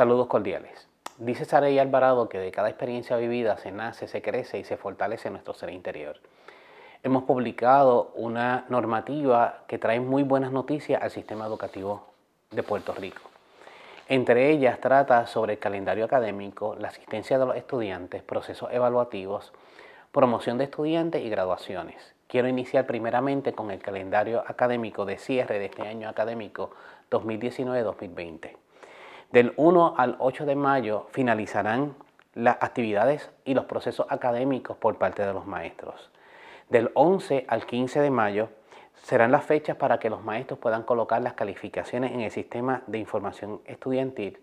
Saludos cordiales. Dice Sarey Alvarado que de cada experiencia vivida se nace, se crece y se fortalece nuestro ser interior. Hemos publicado una normativa que trae muy buenas noticias al sistema educativo de Puerto Rico. Entre ellas trata sobre el calendario académico, la asistencia de los estudiantes, procesos evaluativos, promoción de estudiantes y graduaciones. Quiero iniciar primeramente con el calendario académico de cierre de este año académico 2019-2020. Del 1 al 8 de mayo finalizarán las actividades y los procesos académicos por parte de los maestros. Del 11 al 15 de mayo serán las fechas para que los maestros puedan colocar las calificaciones en el sistema de información estudiantil.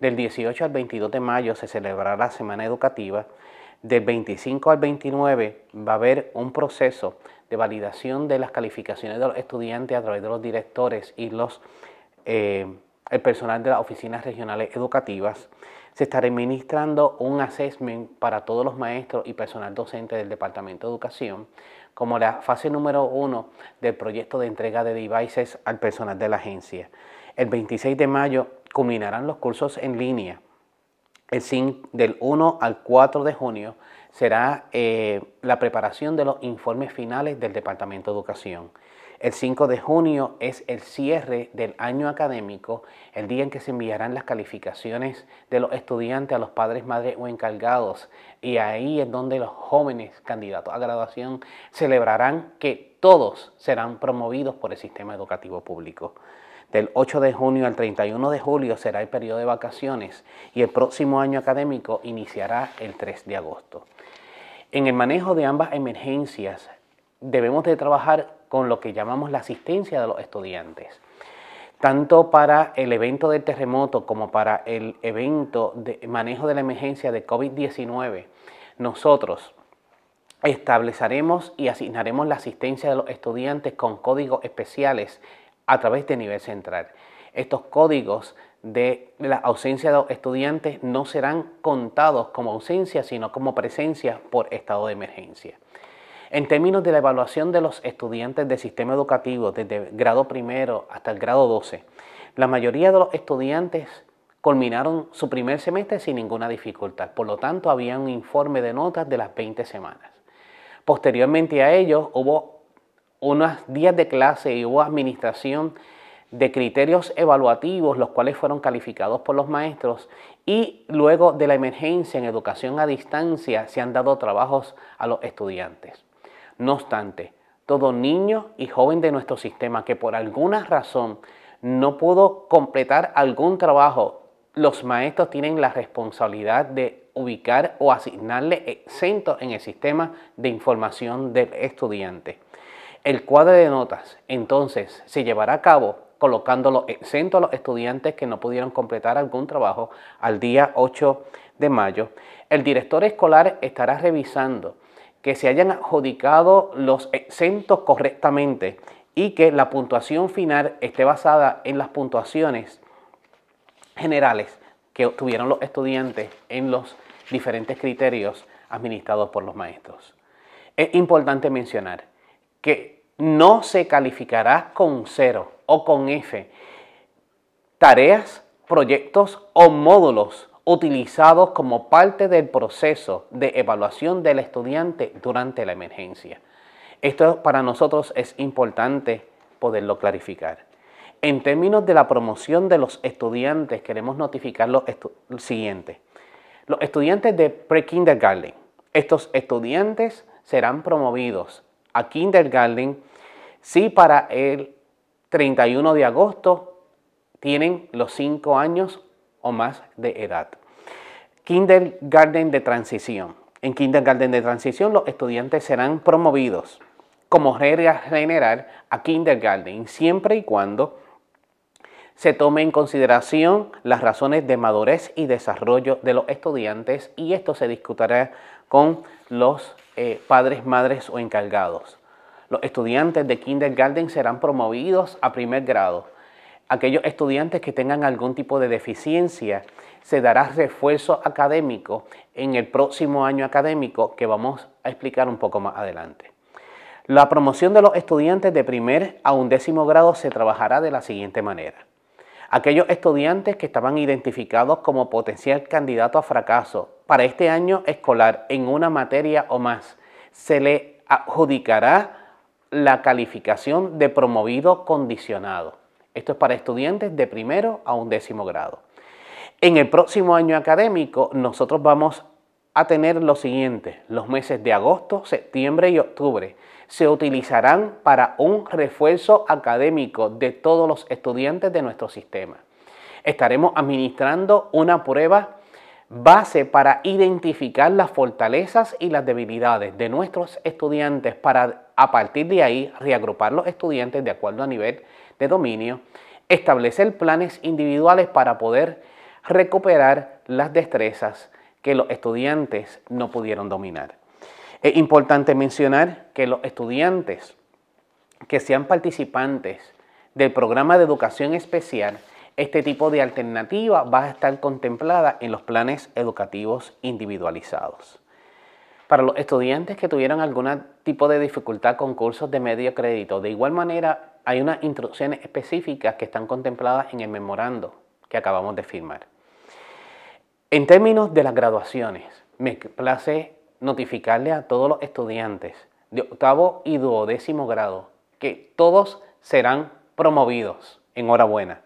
Del 18 al 22 de mayo se celebrará la semana educativa. Del 25 al 29 va a haber un proceso de validación de las calificaciones de los estudiantes a través de los directores y los eh, el personal de las oficinas regionales educativas. Se estará administrando un assessment para todos los maestros y personal docente del Departamento de Educación como la fase número uno del proyecto de entrega de devices al personal de la agencia. El 26 de mayo culminarán los cursos en línea. El del 1 al 4 de junio será eh, la preparación de los informes finales del Departamento de Educación. El 5 de junio es el cierre del año académico, el día en que se enviarán las calificaciones de los estudiantes a los padres, madres o encargados. Y ahí es donde los jóvenes candidatos a graduación celebrarán que todos serán promovidos por el sistema educativo público. Del 8 de junio al 31 de julio será el periodo de vacaciones y el próximo año académico iniciará el 3 de agosto. En el manejo de ambas emergencias debemos de trabajar con lo que llamamos la asistencia de los estudiantes. Tanto para el evento del terremoto como para el evento de manejo de la emergencia de COVID-19, nosotros estableceremos y asignaremos la asistencia de los estudiantes con códigos especiales a través de nivel central. Estos códigos de la ausencia de los estudiantes no serán contados como ausencia, sino como presencia por estado de emergencia. En términos de la evaluación de los estudiantes del sistema educativo desde el grado primero hasta el grado 12, la mayoría de los estudiantes culminaron su primer semestre sin ninguna dificultad. Por lo tanto, había un informe de notas de las 20 semanas. Posteriormente a ello, hubo unos días de clase y hubo administración de criterios evaluativos, los cuales fueron calificados por los maestros, y luego de la emergencia en educación a distancia se han dado trabajos a los estudiantes. No obstante, todo niño y joven de nuestro sistema que por alguna razón no pudo completar algún trabajo, los maestros tienen la responsabilidad de ubicar o asignarle exentos en el sistema de información del estudiante. El cuadro de notas entonces se llevará a cabo colocándolo los exentos a los estudiantes que no pudieron completar algún trabajo al día 8 de mayo. El director escolar estará revisando que se hayan adjudicado los exentos correctamente y que la puntuación final esté basada en las puntuaciones generales que obtuvieron los estudiantes en los diferentes criterios administrados por los maestros. Es importante mencionar que no se calificará con cero o con F tareas, proyectos o módulos utilizados como parte del proceso de evaluación del estudiante durante la emergencia. Esto para nosotros es importante poderlo clarificar. En términos de la promoción de los estudiantes, queremos notificar lo, siguiente. Los estudiantes de pre-kindergarten, estos estudiantes serán promovidos a kindergarten si para el 31 de agosto tienen los 5 años o más de edad. Kindergarten de transición. En kindergarten de transición los estudiantes serán promovidos como regla general a kindergarten siempre y cuando se tomen en consideración las razones de madurez y desarrollo de los estudiantes y esto se discutirá con los eh, padres, madres o encargados. Los estudiantes de kindergarten serán promovidos a primer grado aquellos estudiantes que tengan algún tipo de deficiencia, se dará refuerzo académico en el próximo año académico que vamos a explicar un poco más adelante. La promoción de los estudiantes de primer a undécimo grado se trabajará de la siguiente manera. Aquellos estudiantes que estaban identificados como potencial candidato a fracaso para este año escolar en una materia o más, se le adjudicará la calificación de promovido condicionado. Esto es para estudiantes de primero a un décimo grado. En el próximo año académico nosotros vamos a tener lo siguiente. Los meses de agosto, septiembre y octubre se utilizarán para un refuerzo académico de todos los estudiantes de nuestro sistema. Estaremos administrando una prueba base para identificar las fortalezas y las debilidades de nuestros estudiantes para a partir de ahí reagrupar los estudiantes de acuerdo a nivel de dominio, establecer planes individuales para poder recuperar las destrezas que los estudiantes no pudieron dominar. Es importante mencionar que los estudiantes que sean participantes del programa de educación especial este tipo de alternativa va a estar contemplada en los planes educativos individualizados. Para los estudiantes que tuvieron algún tipo de dificultad con cursos de medio crédito, de igual manera hay unas instrucciones específicas que están contempladas en el memorando que acabamos de firmar. En términos de las graduaciones, me place notificarle a todos los estudiantes de octavo y duodécimo grado que todos serán promovidos. Enhorabuena.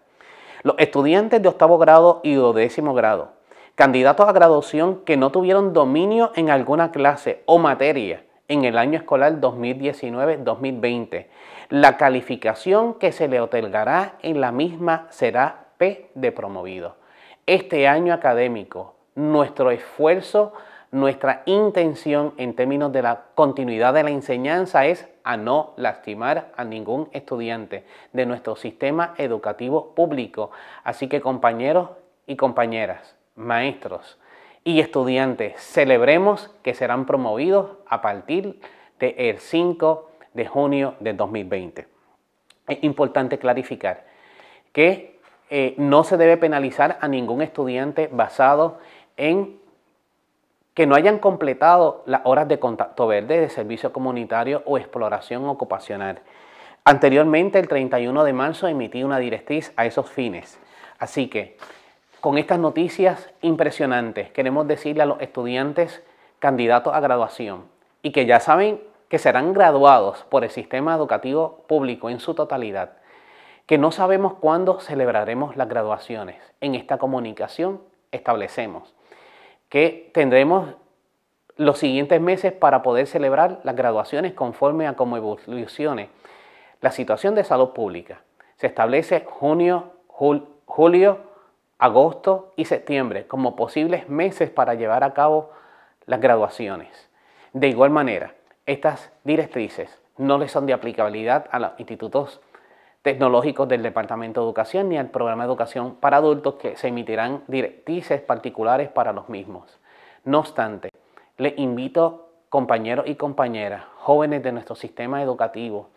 Los estudiantes de octavo grado y o décimo grado, candidatos a graduación que no tuvieron dominio en alguna clase o materia en el año escolar 2019-2020. La calificación que se le otorgará en la misma será P de promovido. Este año académico, nuestro esfuerzo nuestra intención en términos de la continuidad de la enseñanza es a no lastimar a ningún estudiante de nuestro sistema educativo público. Así que compañeros y compañeras, maestros y estudiantes, celebremos que serán promovidos a partir del 5 de junio de 2020. Es importante clarificar que eh, no se debe penalizar a ningún estudiante basado en que no hayan completado las horas de contacto verde, de servicio comunitario o exploración ocupacional. Anteriormente, el 31 de marzo, emití una directriz a esos fines. Así que, con estas noticias impresionantes, queremos decirle a los estudiantes candidatos a graduación y que ya saben que serán graduados por el sistema educativo público en su totalidad, que no sabemos cuándo celebraremos las graduaciones. En esta comunicación establecemos que tendremos los siguientes meses para poder celebrar las graduaciones conforme a cómo evolucione la situación de salud pública. Se establece junio, julio, agosto y septiembre como posibles meses para llevar a cabo las graduaciones. De igual manera, estas directrices no le son de aplicabilidad a los institutos tecnológicos del Departamento de Educación ni al programa de educación para adultos que se emitirán directrices particulares para los mismos. No obstante, les invito, compañeros y compañeras, jóvenes de nuestro sistema educativo,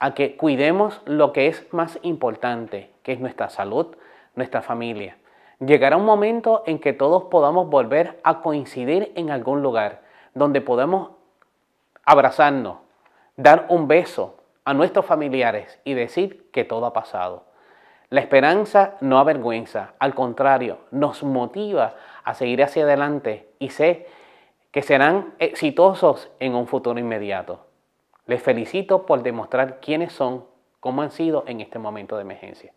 a que cuidemos lo que es más importante, que es nuestra salud, nuestra familia. Llegará un momento en que todos podamos volver a coincidir en algún lugar, donde podemos abrazarnos, dar un beso, a nuestros familiares y decir que todo ha pasado. La esperanza no avergüenza, al contrario, nos motiva a seguir hacia adelante y sé que serán exitosos en un futuro inmediato. Les felicito por demostrar quiénes son, cómo han sido en este momento de emergencia.